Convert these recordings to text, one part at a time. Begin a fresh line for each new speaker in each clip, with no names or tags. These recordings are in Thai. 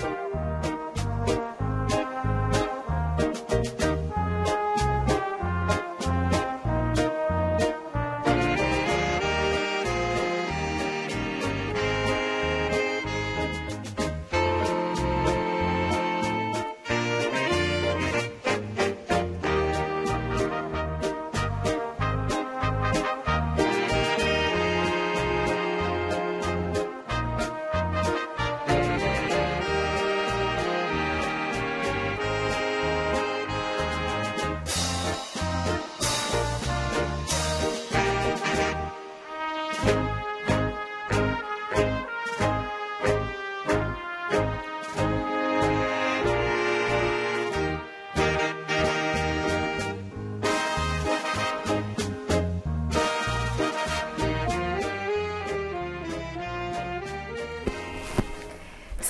Thank you.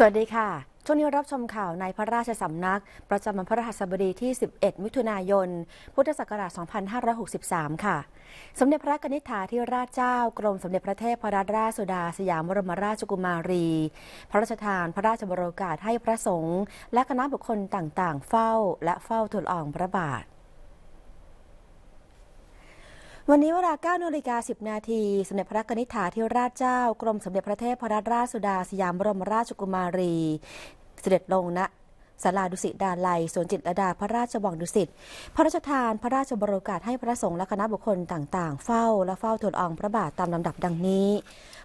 สวัสดีค่ะ ช่วงนี้รับชมข่าวในพระราชสำนักประจำวันพระรหัสบดีที่ 11 มิถุนายน พุทธศักราช 2563 ค่ะ สมเด็จพระกนิษฐาธิราชเจ้ากรมสมเด็จพระเทพรัตนราชสุดาสยามบรมราชกุมารี พระราชทานพระราชบรโอกาสให้พระสงฆ์และคณะบุคคลต่างๆ เฝ้าและเฝ้าทูลอองพระบาทวันนี้เวลา9นาฬิกา10นาทีสมเด็จพระนิธิถาธิราชเจ้ากรมสมเด็จพระเทพรัตนราชสุดาสยามบรมราชกุมารี เสด็จลงณสาราดุสิตดาลัยสวนจิตรดาพระราชวังดุสิตพระราชทานพระราชบรโกาศให้พระสงฆ์และคณะบุคคลต่างๆ เฝ้าและเฝ้าทูลอองพระบาทตามลำดับดังนี้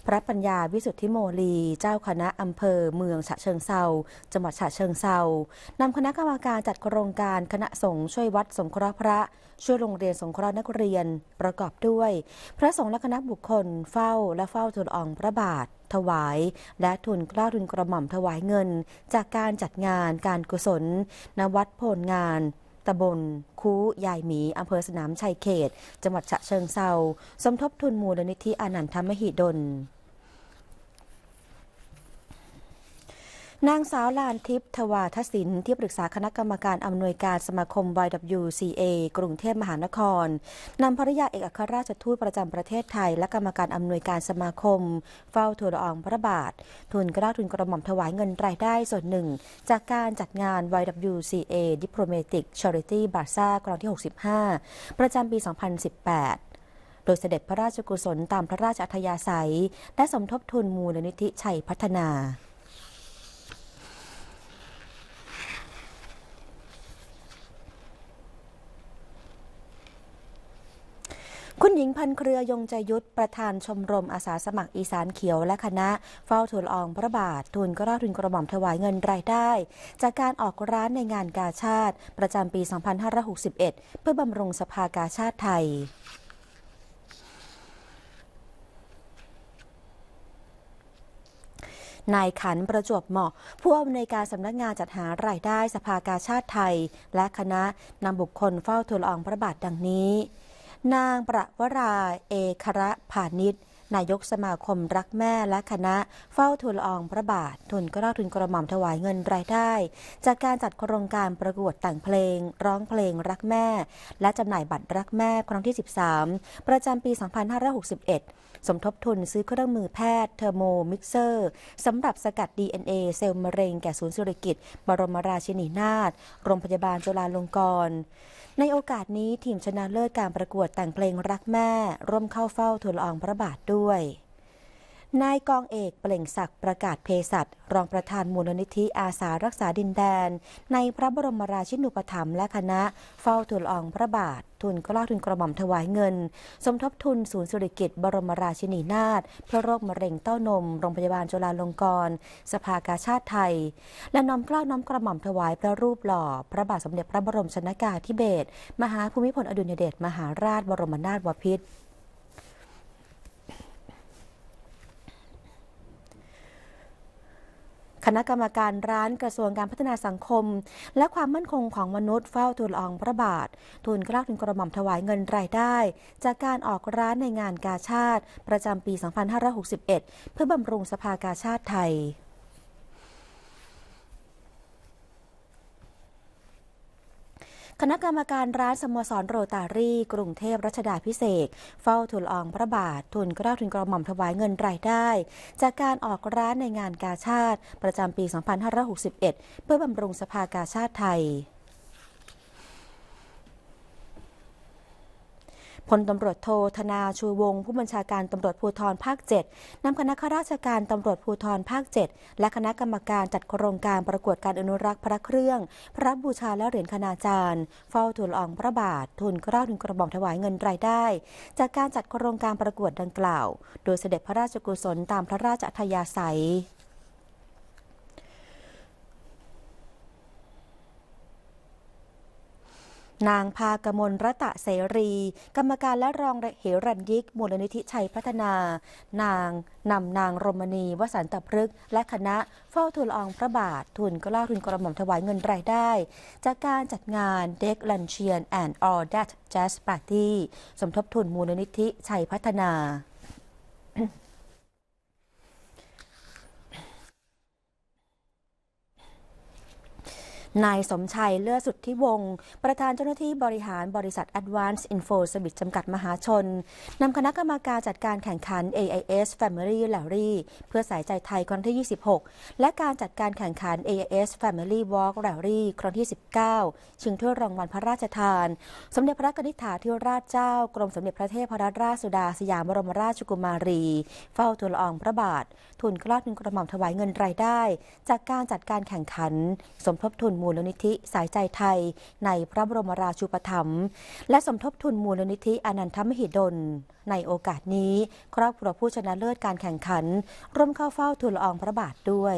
พระปัญญาวิสุทธิโมลี เจ้าคณะอำเภอเมืองฉะเชิงเซาจังหวัดฉะเชิงเซานำคณะกรรมการจัดโครงการคณะสงฆ์ช่วยวัดสงเคราะห์พระช่วยโรงเรียนสงเคราะห์นักเรียนประกอบด้วย พระสงฆ์และคณะบุคคล เฝ้าและเฝ้าทูลอองพระบาท ถวาย และทุนกล้าทุนกระหม่อมถวายเงิน จากการจัดงานการกุศลณวัดโพลงานตำบล คูยายหมีอำเภอสนามชัยเขตจังหวัดฉะเชิงเซาสมทบทุนมูลนิธิอนันทมหิดลนางสาวลานทิพย์ทวาทศินที่ปรึกษาคณะกรรมการอำนวยการสมาคม YWCA กรุงเทพมหานครนำภริยาเอกอัครราชทูตประจำประเทศไทยและกรรมการอำนวยการสมาคมเฝ้าทูลอองพระบาท ทุนกลดาทุนกระหม่อมถวายเงินรายได้ส่วนหนึ่งจากการจัดงาน YWCA Diplomatic Charity b a z a a ครั้งที่ 65 ประจำปี 2018 โดยเสด็จพระราชกุศลตามพระราชอัธยาศัย และสมทบทุนมูลนิธิชัยพัฒนาคุณหญิงพันเครือยงใจยุทธประธานชมรมอาสาสมัครอีสานเขียวและคณะเฝ้าทูลอองพระบาททูลกระทุนกระหม่อมถวายเงินรายได้ จากการออกร้านในงานกาชาติ ประจำปี 2561 เพื่อบำรุงสภากาชาติไทย นายขันประจวบเหมาะผู้อำนวยการสำนักงานจัดหารายได้สภากาชาติไทยและคณะนำบุคคลเฝ้าทูลอองพระบาทดังนี้นางประวรา เอคระผานิชนายกสมาคม รักแม่และคณะ เฝ้าทูลอองพระบาท ทุนกร้าทุนกระหม่อมถวายเงินรายได้จากการจัดโครงการประกวดแต่งเพลงร้องเพลงรักแม่ และจำหน่ายบัตรรักแม่ครั้งที่ 13 ประจำปี 2561สมทบทุนซื้อเครื่องมือแพทย์เทอร์โมมิกเซอร์ สำหรับสกัด DNA เซลล์มะเร็งแก่ศูนย์สุริกิจบรมราชินีนาถโรงพยาบาลจุฬาลงกรณ์ในโอกาสนี้ ทีมชนะเลิศการประกวดแต่งเพลงรักแม่ ร่วมเข้าเฝ้าทูลอองพระบาทด้วยนายกองเอกเปล่งศักดิ์ประกาศเพศัตรองประธานมูลนิธิอาสารักษาดินแดนในพระบรมราชินูปถัมภ์และคณะเฝ้าทูลอองพระบาททุนกล้าทุนกระหม่อมถวายเงิน สมทบทุนศูนย์สุริกิจบรมราชินีนาถเพื่อโรคมะเร็งเต้านมโรงพยาบาลจุฬาลงกรณ์สภากาชาติไทย และน้อมกล้าน้อมกระหม่อมถวายพระรูปหล่อพระบาทสมเด็จพระบรมชนากาธิเบศรมหาภูมิพลอดุลยเดชมหาราชบรมนาถบพิตรคณะกรรมการร้านกระทรวงการพัฒนาสังคม และความมั่นคงของมนุษย์เฝ้าทูลลอองพระบาททูลกล้าถูงกระหม่อมถวายเงินรายได้ จากการออกร้านในงานกาชาติประจำปี 2561 เพื่อบำรุงสภากาชาติไทยคณะกรรมการร้านสมสรโรตารี่ กรุงเทพรัชดาพิเศษ เฝ้าทูลอองพระบาท ทุนเกละาทุนกระหม่อมถวายเงินรายได้ จากการออกร้านในงานกาชาติประจำปี 2561 เพื่อบำรุงสภากาชาติไทยพลตำรวจโทธนาชูวงผู้บัญชาการตำรวจภูธรภาค 7นำคณะข้าราชการตำรวจภูธรภาค 7 และคณะกรรมการจัดโครงการประกวดการอนุรักษ์พระเครื่อง พระบูชาและเหรียญคณาจารย์เฝ้าทูลอองพระบาททูลเกล้าทูลกระบอกถวายเงินรายได้ จากการจัดโครงการประกวดดังกล่าว โดยเสด็จพระราชกุศลตามพระราชอัธยาศัยนางพากมลรัตะเสรี กรรมการและรองเหรันยิก มูลนิธิชัยพัฒนา นางนำนางรมณีวสันตพฤกษ์และคณะเฝ้าทูลอองพระบาททุนกล้าทุนกระหม่อมถวายเงินรายได้ จากการจัดงานเด็กลันเชียนแอนด์ออเดดแจ j สปาร์ตี้สมทบทุนมูลนิธิชัยพัฒนานายสมชัยเลือสุดที่วง ประธานเจ้าหน้าที่บริหารบริษัท Advanced Info Service จำกัดมหาชนนำคณะกรรมการจัดการแข่งขัน AIS Family Rally เพื่อสายใจไทย ครั้งที่ 26 และการจัดการแข่งขัน AIS Family Walk Rally ครั้งที่ 19ชิงถ้วยรางวัลพระราชทาน สมเด็จพระนิธิถาธิราชเจ้ากรมสมเด็จพระเทพรัตนราชสุดาสยามบรมราชกุมารี เฝ้าทูลอองพระบาท ทุนกล้าทุนกระหม่อมถวายเงินรายได้ จากการจัดการแข่งขันสมทบทุนมูลนิธิสายใจไทย ในพระบรมราชูปถัมภ์และสมทบทุนมูลนิธิอนันทมหิดล ในโอกาสนี้ ครอบครัวผู้ชนะเลิศการแข่งขัน ร่วมเข้าเฝ้าทูลอองพระบาทด้วย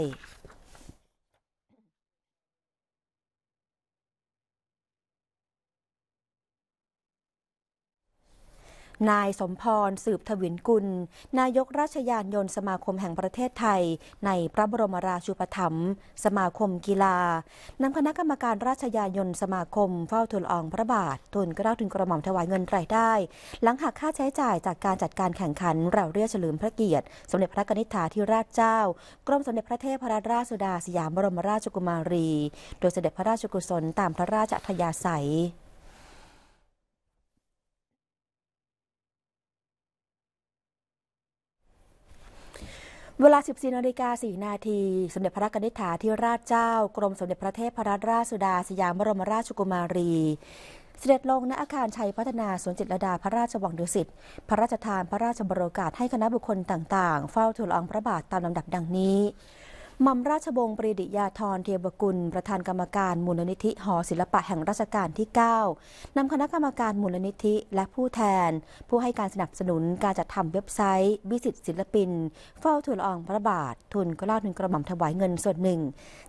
นายสมพร สืบทวินกุล นายกราชยานยนต์สมาคมแห่งประเทศไทย ในพระบรมราชูปถัมภ์สมาคมกีฬานำคณะกรรมการราชยานยนต์สมาคมเฝ้าทูลอองพระบาททูลกระาทูลกระหม่อมถวายเงินรายได้ หลังหักค่าใช้จ่ายจากการจัดการแข่งขันเราเรียกเฉลิมพระเกียรติ สมเด็จพระนิษฐาธิราชเจ้า กรมสมเด็จพระเทพรัตนราชสุดาสยามบรมราชกุมารี โดยเสด็จพระราชกุศลตามพระราชอัธยาศัยเวลา 14นาฬิกา4นาทีสมเด็จพระกนิษฐาธิราชเจ้ากรมสมเด็จพระเทพรัตนราชสุดา สยามบรมราชกุมารี เสด็จลงณ อาคาร ชัยพัฒนาสวนจิตรดา พระราชวังดุสิตพระราชทานพระราชบรโอกาส ให้คณะบุคคลต่าง ๆ เฝ้าทูลอองพระบาทตามลำดับดังนี้มัมราชวงศ์ปรีดิยาธรเทียบกุล ประธานกรรมการมูลนิธิหอศิลปะแห่งราชการที่ 9 นำคณะกรรมการมูลนิธิและผู้แทนผู้ให้การสนับสนุนการจัดทำเว็บไซต์วิสิตศิลปิน เฝ้าทูลอองพระบาท ทุนก็ล่าทุนกระหม่อมถวายเงินส่วนหนึ่ง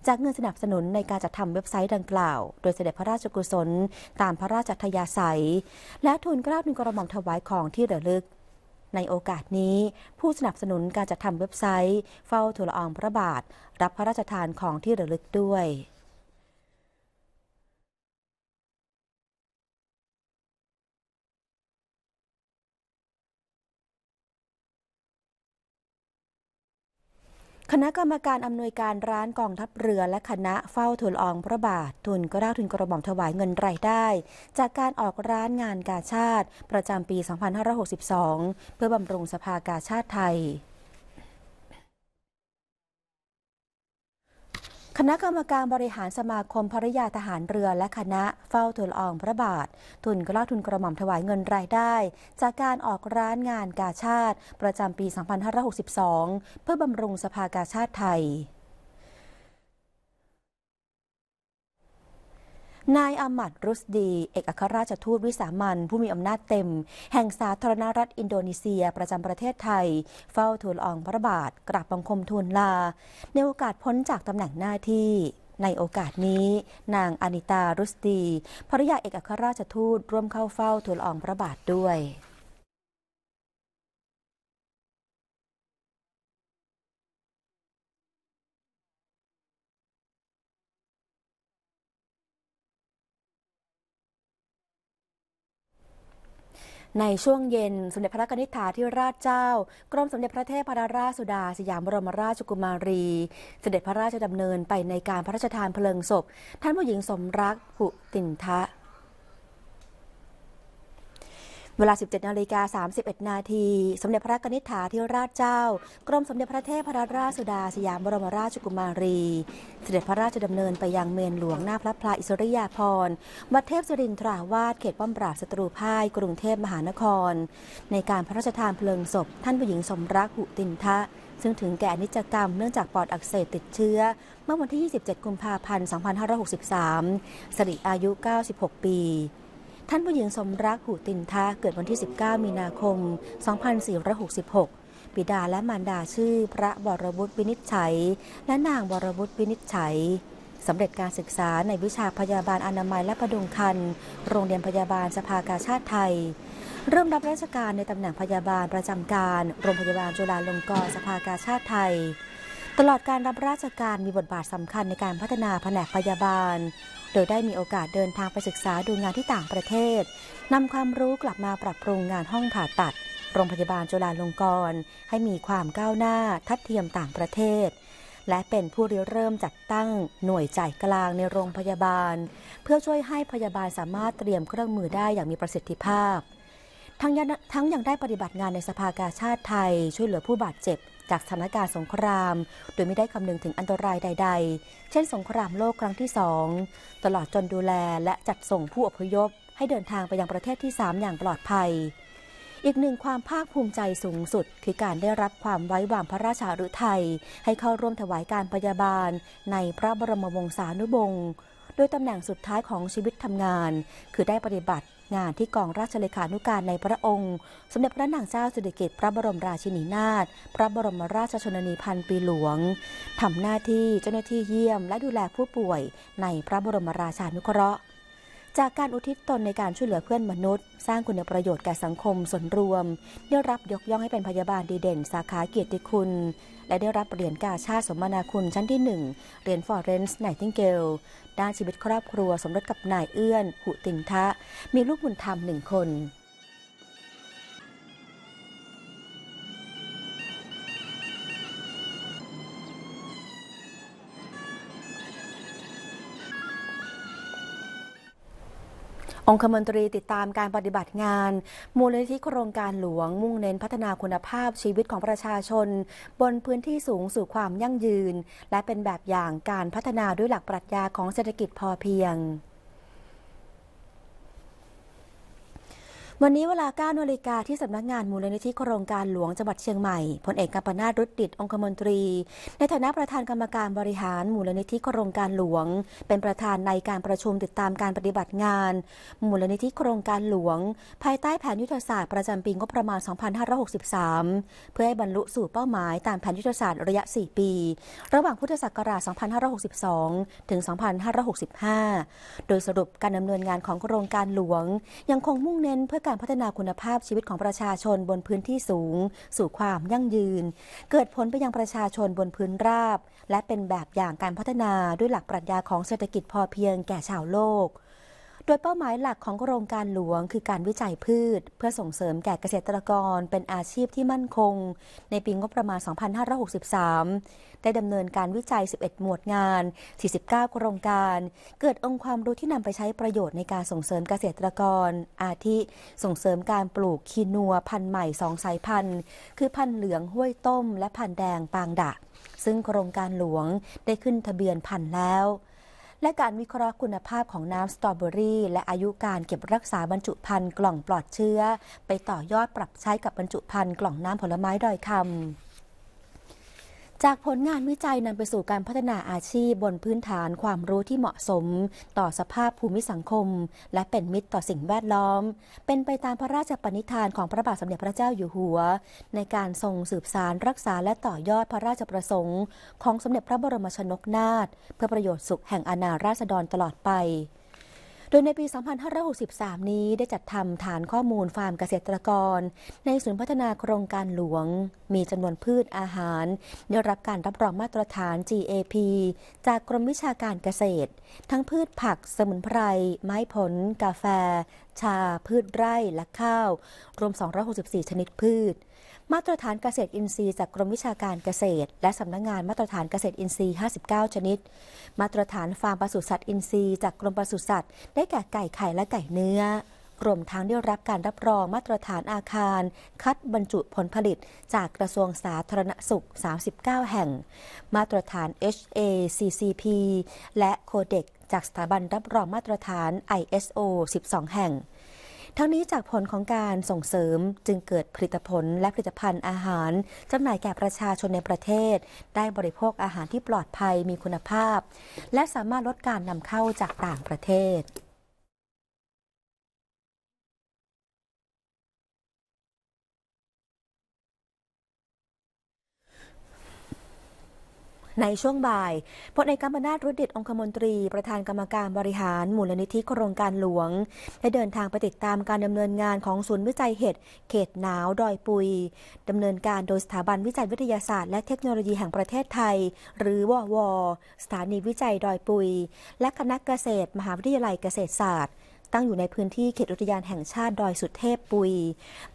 จากเงินสนับสนุนในการจัดทำเว็บไซต์ดังกล่าว โดยเสด็จพระราชกุศลตามพระราชทยาศัย และทุนก็ล่าทุนกระหม่อมถวายของที่ระลึกในโอกาสนี้ ผู้สนับสนุนการจัดทำเว็บไซต์เฝ้าทูลอองพระบาท รับพระราชทานของที่ระลึกด้วยคณะกรรมการอำนวยการร้านกองทัพเรือและคณะเฝ้าทุลอองพระบาททุนกระด้าทุนกระบอมถวายเงินรายได้จากการออกร้านงานกาชาติประจำปี 2562 เพื่อบำรุงสภากาชาติไทยคณะกรรมการบริหารสมาคมภริยาทหารเรือและคณะเฝ้าทูลอองพระบาท ทุนกล้าทุนกระหม่อมถวายเงินรายได้จากการออกร้านงานกาชาติประจำปี 2562 เพื่อบำรุงสภากาชาติไทยนายอามัดรุสดี เอกอัครราชทูตวิสามันผู้มีอำนาจเต็ม แห่งสาธารณรัฐอินโดนีเซียประจำประเทศไทย เฝ้าทูลอองพระบาทกราบบังคมทูลลา ในโอกาสพ้นจากตำแหน่งหน้าที่ ในโอกาสนี้ นางอนิตารุสตีภริยาเอกอัครราชทูตร่วมเข้าเฝ้าทูลอองพระบาทด้วยในช่วงเย็นสมเด็จพระนิธิาาี่ราชเจ้า กรมสมเด็จพระเทพรัตนสุดา สยามบรมราชกุมารี เสด็จพระราชดำเนินไปในการพระราชทานเพลิงศพ ท่านผู้หญิงสมรักหุตินทะเวลา 17นาฬิกา31 นาที สมเด็จพระกนิษฐาธิราชเจ้า กรมสมเด็จพระเทพรัตนราชสุดาสยามบรมราชกุมารี เสด็จพระราชดำเนินไปยังเมนหลวงหน้าพระพลาอิสริยาภรณ์วัดเทพสิรินทราวาสเขตป้อมปราบศัตรูพ่ายกรุงเทพมหานคร ในการพระราชทานเพลิงศพท่านผู้หญิงสมรักหุตินทะ ซึ่งถึงแก่นิจกรรมเนื่องจากปอดอักเสบติดเชื้อ เมื่อวันที่ 27 กุมภาพันธ์2563สิริอายุ 96 ปีท่านผู้หญิงสมรักหูตินทาเกิดวันที่ 19 มีนาคม 2466 ปิดาและมารดาชื่อ พระบรบุตรวินิจฉัย และนางบรบุตรวินิจฉัยสำเร็จการศึกษาในวิชาพยาบาลอนามัยและประดุงคัน โรงเรียนพยาบาลสภากาชาติไทย เริ่มรับราชการในตำแหน่งพยาบาลประจำการ โรงพยาบาลจุฬาลงกรณ์สภากาชาติไทย ตลอดการรับราชการมีบทบาทสำคัญในการพัฒนาแผนกพยาบาลดยได้มีโอกาสเดินทางไปศึกษาดูงานที่ต่างประเทศนำความรู้กลับมาปรับปรุงงานห้องผ่าตัด โรงพยาบาลจุฬาลงกรณ์ให้มีความก้าวหน้าทัดเทียมต่างประเทศ และเป็นผู้เริ่มจัดตั้งหน่วยจ่ายกลางในโรงพยาบาล เพื่อช่วยให้พยาบาลสามารถเตรียมเครื่องมือได้อย่างมีประสิทธิภาพ ทั้งยังได้ปฏิบัติงานในสภากาชาติไทย ช่วยเหลือผู้บาดเจ็บจากสถานการณ์สงครามโดยไม่ได้คำนึงถึงอันตรายใดๆ เช่นสงครามโลกครั้งที่สองตลอดจนดูแลและจัดส่งผู้อพยพให้เดินทางไปยังประเทศที่ 3 อย่างปลอดภัย อีกหนึ่งความภาคภูมิใจสูงสุดคือการได้รับความไว้วางพระราชาหฤทัยให้เข้าร่วมถวายการพยาบาลในพระบรมวงศานุวงศ์โดยตำแหน่งสุดท้ายของชีวิตทำงาน คือได้ปฏิบัติงานที่กองราชเลขานุการในพระองค์ สมเด็จพระนางเจ้าสุดิกิติ์พระบรมราชินีนาถพระบรมราชชนนีพันปีหลวงทำหน้าที่เจ้าหน้าที่เยี่ยมและดูแลผู้ป่วยในพระบรมราชานุเคราะห์จากการอุทิศตนในการช่วยเหลือเพื่อนมนุษย์ สร้างคุณประโยชน์แก่สังคมส่วนรวมได้รับยกย่องให้เป็นพยาบาลดีเด่นสาขาเกียรติคุณ และได้รับเหรียญกาชาติสมนาคุณ ชั้นที่ 1เหรียญฟอร์เรนซ์ไนทิงเกลด้านชีวิตครอบครัวสมรสกับนายเอื้อนหุตินทะ มีลูกบุญธรรมหนึ่งคนองคมนตรีติดตามการปฏิบัติงาน มูลนิธิโครงการหลวงมุ่งเน้นพัฒนาคุณภาพชีวิตของประชาชน บนพื้นที่สูงสู่ความยั่งยืน และเป็นแบบอย่างการพัฒนาด้วยหลักปรัชญาของเศรษฐกิจพอเพียงวันนี้เวลา9นาฬิกาที่สำนักงงานมูลนิธิโครงการหลวงจังหวัดเชียงใหม่พลเอกกัปนาตรุดดิตองคมนตรี ในฐานะประธานกรรมการบริหารมูลนิธิโครงการหลวง เป็นประธานในการประชุมติดตามการปฏิบัติงาน มูลนิธิโครงการหลวง ภายใต้แผนยุทธศาสตร์ประจำปีงบประมาณ 2563 เพื่อให้บรรลุสู่เป้าหมาย ตามแผนยุทธศาสตร์ระยะ 4 ปี ระหว่างพุทธศักราช 2562 ถึง 2565 โดยสรุปการดำเนินงานของโครงการหลวง ยังคงมุ่งเน้นเพื่อการพัฒนาคุณภาพชีวิตของประชาชนบนพื้นที่สูง สู่ความยั่งยืน เกิดผลไปยังประชาชนบนพื้นราบ และเป็นแบบอย่างการพัฒนาด้วยหลักปรัชญาของเศรษฐกิจพอเพียงแก่ชาวโลกโดยเป้าหมายหลักของโครงการหลวง คือการวิจัยพืช เพื่อส่งเสริมแก่เกษตรกรเป็นอาชีพที่มั่นคง ในปีงบประมาณ 2563 ได้ดำเนินการวิจัย 11 หมวดงาน 49 โครงการ เกิดองค์ความรู้ที่นำไปใช้ประโยชน์ในการส่งเสริมเกษตรกร อาทิส่งเสริมการปลูกคีนัวพันธุ์ใหม่สองสายพันธุ์คือพันธุ์เหลืองห้วยต้มและพันธุ์แดงปางดะ ซึ่งโครงการหลวงได้ขึ้นทะเบียนพันธุ์แล้วและการวิเคราะห์คุณภาพของน้ำสตรอเบอรี่และอายุการเก็บรักษาบรรจุภัณฑ์กล่องปลอดเชื้อ ไปต่อยอดปรับใช้กับบรรจุภัณฑ์กล่องน้ำผลไม้ดอยคำจากผลงานวิจัยนำไปสู่การพัฒนาอาชีพบนพื้นฐานความรู้ที่เหมาะสม ต่อสภาพภูมิสังคม และเป็นมิตรต่อสิ่งแวดล้อม เป็นไปตามพระราชปณิธานของพระบาทสมเด็จพระเจ้าอยู่หัว ในการทรงสืบสารรักษาและต่อยอดพระราชประสงค์ ของสมเด็จพระบรมชนกนาถเพื่อประโยชน์สุขแห่งอาณาราษฎรตลอดไปโดยในปี 2563 นี้ได้จัดทำฐานข้อมูลฟาร์มเกษตรกร ในศูนย์พัฒนาโครงการหลวง มีจำนวนพืชอาหารได้รับการรับรองมาตรฐาน GAP จากกรมวิชาการเกษตร ทั้งพืชผักสมุนไพร ไม้ผล กาแฟ ชาพืชไร่และข้าว รวม 264 ชนิดพืชมาตรฐานเกษตรอินทรีย์จากกรมวิชาการเกษตร และสำนักงงานมาตรฐานเกษตรอินทรีย์ 59 ชนิด มาตรฐานฟาร์มปศุสัตว์อินทรีย์จากกรมปศุสัตว์ได้แก่ไก่ไข่และไก่เนื้อรวมทั้งได้รับการรับรองมาตรฐานอาคาร คัดบรรจุผลผลิตจากกระทรวงสาธารณสุข 39 แห่ง มาตรฐาน HACCP และโคเด็กจากสถาบันรับรองมาตรฐาน ISO 12 แห่งทั้งนี้จากผลของการส่งเสริมจึงเกิดผลิตผลและผลิตภัณฑ์อาหารจำหน่ายแก่ประชาชนในประเทศ ได้บริโภคอาหารที่ปลอดภัยมีคุณภาพ และสามารถลดการนำเข้าจากต่างประเทศในช่วงบ่ายพลเอกกำมนาตรุดิตองคมนตรี ประธานกรรมการบริหารมูลนิธิโครงการหลวงได้เดินทางไปติดตามการดำเนินงานของศูนย์วิจัยเห็ดเขตหนาวดอยปุยดำเนินการโดยสถาบันวิจัยวิทยาศาสตร์และเทคโนโลยีแห่งประเทศไทย หรือวอวสถานีวิจัย ดอยปุย และคณะเกษตรมหาวิทยาลัยเกษตรศาสตร์ตั้งอยู่ในพื้นที่เขตอุทยานแห่งชาติดอยสุเทพปุย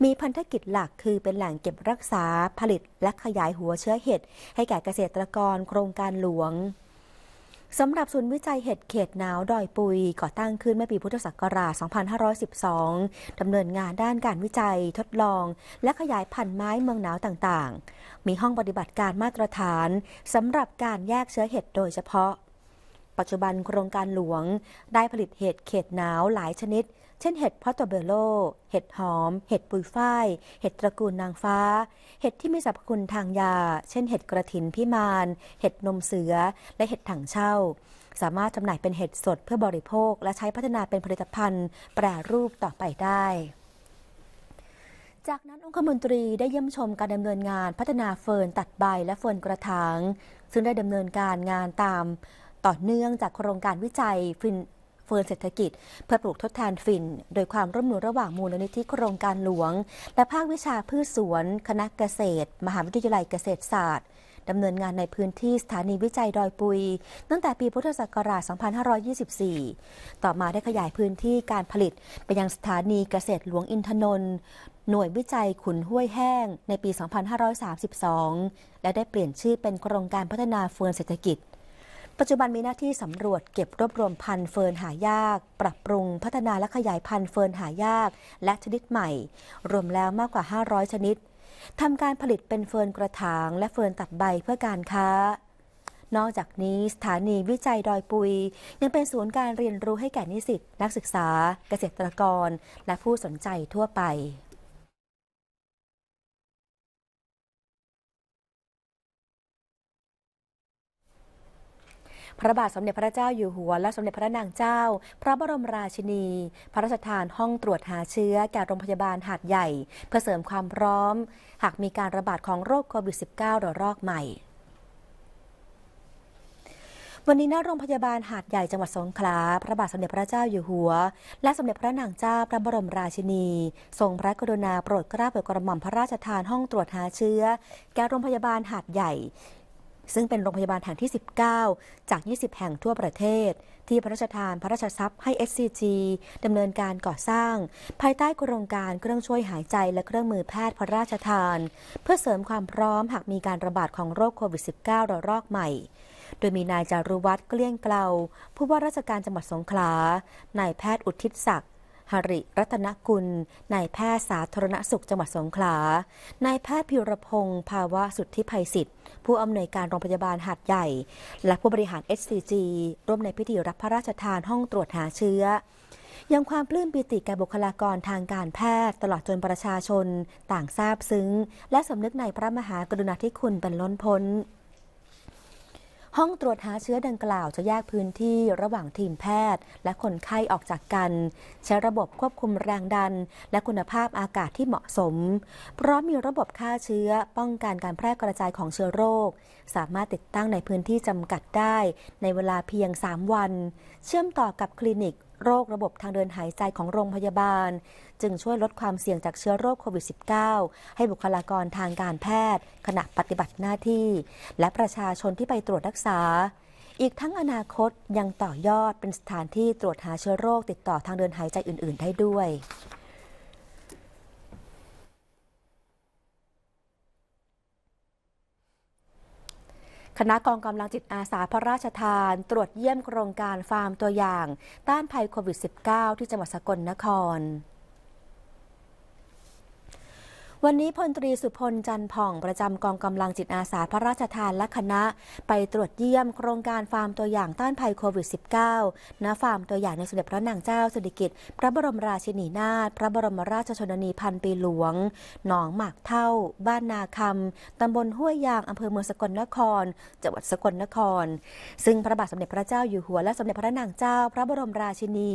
มีพันธกิจหลักคือเป็นแหล่งเก็บรักษาผลิตและขยายหัวเชื้อเห็ดให้แก่เกษตรกรโครงการหลวง สำหรับศูนย์วิจัยเห็ดเขตหนาวดอยปุยก่อตั้งขึ้นเมื่อปีพุทธศักราช 2512 ดำเนินงานด้านการวิจัยทดลอง และขยายพันธุ์ไม้เมืองหนาวต่างๆ มีห้องปฏิบัติการมาตรฐานสำหรับการแยกเชื้อเห็ดโดยเฉพาะปัจจุบันโครงการหลวง ได้ผลิตเห็ดเขตหนาวหลายชนิด เช่น เห็ดพอตเบโลเห็ดหอม เห็ดปุยฝ้าย เห็ดตระกูลนางฟ้า เห็ดที่มีสรรพคุณทางยา เช่น เห็ดกระถินพิมาน เห็ดนมเสือ และเห็ดถังเช่า สามารถจำหน่ายเป็นเห็ดสดเพื่อบริโภคและใช้พัฒนาเป็นผลิตภัณฑ์ แปรรูปต่อไปได้ จากนั้นองคมนตรีได้เยี่ยมชมการดำเนินงานพัฒนาเฟิร์นตัดใบและเฟิร์นกระถาง ซึ่งได้ดำเนินการงานตามต่อเนื่องจากโครงการวิจัยฟินเฟืร์เศรษฐกิจเพื่อปลูกทดแทนฟิน โดยความร่วมมือระหว่างมูลนิธิโครงการหลวง และภาควิชาพืชสวน คณะเกษตร มหาวิทยาลัยเกษตรศาสตร์ดำเนินงานในพื้นที่สถานีวิจัยดอยปุยตั้งแต่ปีพุทธศักราช 2524 ต่อมาได้ขยายพื้นที่การผลิต ไปยังสถานีเกษตรหลวงอินทนนท์หน่วยวิจัยขุนห้วยแห้งในปี 2532 และได้เปลี่ยนชื่อเป็นโครงการพัฒนาเฟืองเศรษฐกิจปัจจุบันมีหน้าที่สำรวจเก็บรวบรวมพันธุ์เฟิร์นหายาก ปรับปรุงพัฒนาและขยายพันธุ์เฟิร์นหายากและชนิดใหม่ รวมแล้วมากกว่า 500 ชนิดทำการผลิตเป็นเฟิร์นกระถางและเฟิร์นตัดใบเพื่อการค้า นอกจากนี้สถานีวิจัยดอยปุย ยังเป็นศูนย์การเรียนรู้ให้แก่นิสิตนักศึกษา เกษตรกร และผู้สนใจทั่วไปพระบาทสมเด็จพระเจ้าอยู่หัว และสมเด็จพระนางเจ้า พระบรมราชินี พระราชทานห้องตรวจหาเชื้อแก่โรงพยาบาลหาดใหญ่เพื่อเสริมความพร้อมหากมีการระบาดของโรคโควิด -19 ระลอกใหม่ วันนี้ณโรงพยาบาลหาดใหญ่จังหวัดสงขลาพระบาทสมเด็จพระเจ้าอยู่หัว และสมเด็จพระนางเจ้า พระบรมราชินีทรงพระกรุณาโปรดเกล้าโปรดกระหม่อมพระราชทานห้องตรวจหาเชื้อ แก่โรงพยาบาลหาดใหญ่ซึ่งเป็นโรงพยาบาลแห่งที่ 19 จาก 20 แห่งทั่วประเทศ ที่พระราชทานพระราชทรัพย์ให้ SCG ดำเนินการก่อสร้าง ภายใต้โครงการเครื่องช่วยหายใจและเครื่องมือแพทย์พระราชทาน เพื่อเสริมความพร้อมหากมีการระบาดของโรคโควิด -19 ระลอกใหม่ โดยมีนายจารุวัฒน์ เกลี้ยงเกลา ผู้ว่าราชการจังหวัดสงขลา นายแพทย์อุทิศศักดิหริรัตนกุลนายแพทย์สาธารณสุขจังหวัดสงขลา นายแพทย์พิรพงศ์ภาวะสุทธิภัยสิทธิ์ผู้อำนวยการโรงพยาบาลหัดใหญ่ และผู้บริหาร SCG ร่วมในพิธีรับพระราชทานห้องตรวจหาเชื้อ ยังความปลื้มปิติแก่บุคลากรทางการแพทย์ตลอดจนประชาชนต่างทราบซึ้ง และสำนึกในพระมหากรุณาธิคุณเป็นล้นพ้นห้อง ตรวจหาเชื้อดังกล่าวจะแยกพื้นที่ระหว่างทีมแพทย์และคนไข้ออกจากกัน ใช้ระบบควบคุมแรงดัน และคุณภาพอากาศที่เหมาะสม เพราะมีระบบฆ่าเชื้อ ป้องกันการแพร่กระจายของเชื้อโรค สามารถติดตั้งในพื้นที่จำกัดได้ในเวลาเพียง 3 วัน เชื่อมต่อกับคลินิกโรคระบบทางเดินหายใจของโรงพยาบาล จึงช่วยลดความเสี่ยงจากเชื้อโรคโควิด -19 ให้บุคลากรทางการแพทย์ ขณะปฏิบัติหน้าที่ และประชาชนที่ไปตรวจรักษา อีกทั้งอนาคตยังต่อยอดเป็นสถานที่ตรวจหาเชื้อโรคติดต่อทางเดินหายใจอื่น ๆ ได้ด้วยคณะกองกำลังจิตอาสาพระราชทานตรวจเยี่ยมโครงการฟาร์มตัวอย่างต้านภัยโควิด -19 ที่จังหวัดสกลนครวันนี้พลตรีสุพลจันผ่องประจำกองกำลังจิตอาสาพระราชทานและคณะไปตรวจเยี่ยมโครงการฟาร์มตัวอย่างต้านภัยโควิด -19 ณฟาร์มตัวอย่างในสมเด็จพระนางเจ้าสิริกิติ์พระบรมราชินีนาถพระบรมราชชนนีพันปีหลวง หนองหมากเท่า บ้านนาคำตำบลห้วยยางอำเภอเมืองสกลนคร จังหวัดสกลนคร ซึ่งพระบาทสมเด็จพระเจ้าอยู่หัวและสมเด็จพระนางเจ้า พระบรมราชินี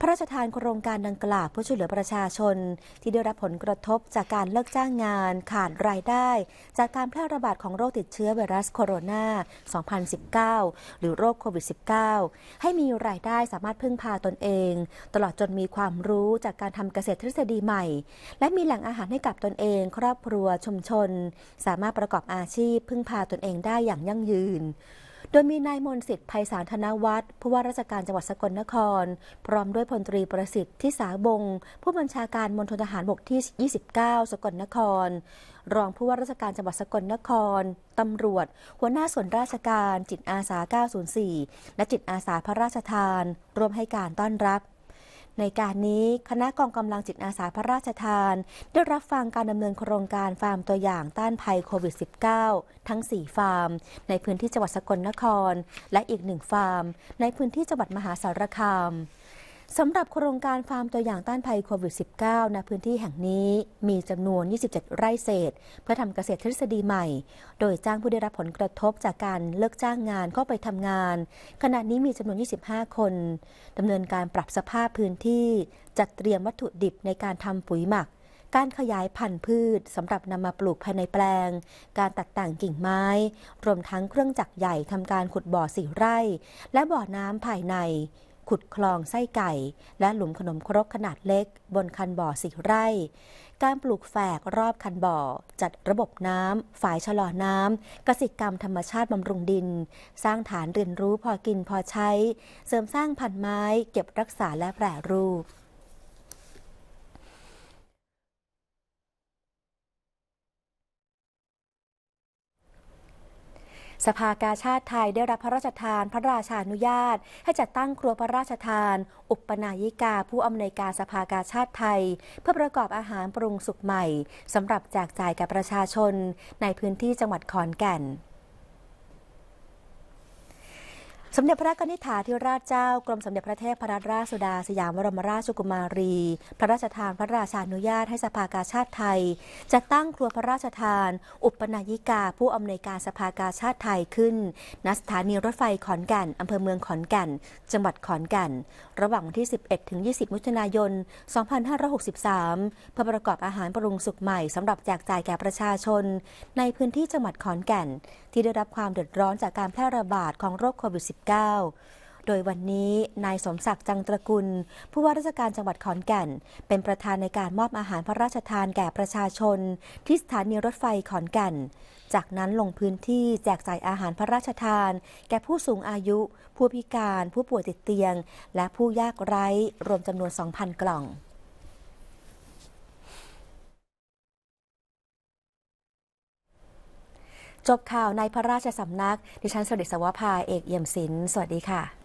พระราชทานโครงการดังกล่าวเพื่อช่วยเหลือประชาชน ที่ได้รับผลกระทบจากการเลิกจ้างงานขาดรายได้จากการแพร่ระบาดของโรคติดเชื้อไวรัสโคโรนา 2019หรือโรคโควิด -19 ให้มีรายได้สามารถพึ่งพาตนเองตลอดจนมีความรู้จากการทำเกษตรทฤษฎีใหม่ และมีแหล่งอาหารให้กับตนเองครอบครัวชุมชนสามารถประกอบอาชีพพึ่งพาตนเองได้อย่างยั่งยืนดยมีนายมนสิทธิ์ภัยสารธนวัฒน์ผู้ว่าราชการจังหวัดสกลนคร พร้อมด้วยพลตรีประสิทธิ์ทิสาบง ผู้บัญชาการมณฑลทหารบกที่ 29 สกลนคร รองผู้ว่าราชการจังหวัดสกลนครตำรวจ หัวหน้าส่วนราชการจิตอาสา 904 และจิตอาสาพระราชทานร่วมให้การต้อนรับในการนี้คณะกองกำลังจิตอาสาพระราชทานได้รับฟังการดำเนินโครงการฟาร์มตัวอย่างต้านภัยโควิด -19 ทั้ง 4 ฟาร์มในพื้นที่จังหวัดสกลนครและอีกหนึ่งฟาร์ม ในพื้นที่จังหวัดมหาสารคามสำหรับโครงการฟาร์มตัวอย่างต้านภัยโควิด -19 ในพื้นที่แห่งนี้มีจำนวน 27 ไร่เศษเพื่อทำเกษตรทฤษฎีใหม่ โดยจ้างผู้ได้รับผลกระทบจากการเลิกจ้างงานเข้าไปทำงาน ขณะนี้มีจำนวน 25 คนดำเนินการปรับสภาพพื้นที่จัดเตรียมวัตถุดิบในการทำปุ๋ยหมัก การขยายพันธุ์พืชสำหรับนำมาปลูกภายในแปลง การตัดแต่งกิ่งไม้ รวมทั้งเครื่องจักรใหญ่ทำการขุดบ่อสี่ไร่ และบ่อน้ำภายในขุดคลองไส้ไก่ และหลุมขนมครกขนาดเล็ก บนคันบ่อสิไร่ การปลูกแฝกรอบคันบ่อ จัดระบบน้ำฝายชะลอน้ำกสิกรรมธรรมชาติบำรุงดิน สร้างฐานเรียนรู้พอกินพอใช้ เสริมสร้างพันไม้เก็บรักษาและแปรรูปสภากาชาติไทยได้รับพระราชทานพระราชานุญาต ให้จัดตั้งครัวพระราชทาน อุปนายิกาผู้อำนวยการสภากาชาติไทย เพื่อประกอบอาหารปรุงสุกใหม่สำหรับแจกจ่ายกับประชาชนในพื้นที่จังหวัดขอนแก่นสมเด็จพระนิธิาธิราชเจ้ากรมสมเด็จพระเทพรัตนราชสุดาสยามวรมราชกุมารี พระราชทานพระราชานุญาตให้สภากาชาติไทยจะตั้งครัวพระราชทาน อุปนายิกาผู้อำนวยการสภากาชาติไทยขึ้นณสถานีรถไฟขอนแก่นอำเภอเมืองขอนแก่นจังหวัดขอนแก่นระหว่างวันที่ 11ถึง20มิถุนายน 2563เพื่อประกอบอาหารปรุงสุกใหม่สำหรับแจกจ่ายแก่ประชาชน ในพื้นที่จังหวัดขอนแก่นที่ได้รับความเดือดร้อนจากการแพร่ระบาดของโรคโควิด -19 -19 โดยวันนี้นายสมศักดิ์จังตระกุล ผู้ว่าราชการจังหวัดขอนแก่น เป็นประธานในการมอบอาหารพระราชทานแก่ประชาชนที่สถานีรถไฟขอนแก่น จากนั้นลงพื้นที่แจกจ่ายอาหารพระราชทานแก่ผู้สูงอายุ ผู้พิการ ผู้ป่วยติดเตียง และผู้ยากไร้รวมจำนวน 2,000 กล่องจบข่าวในพระราชสำนักดิฉันสดิศวภาเอกเยี่ยมศิลป์สวัสดีค่ะ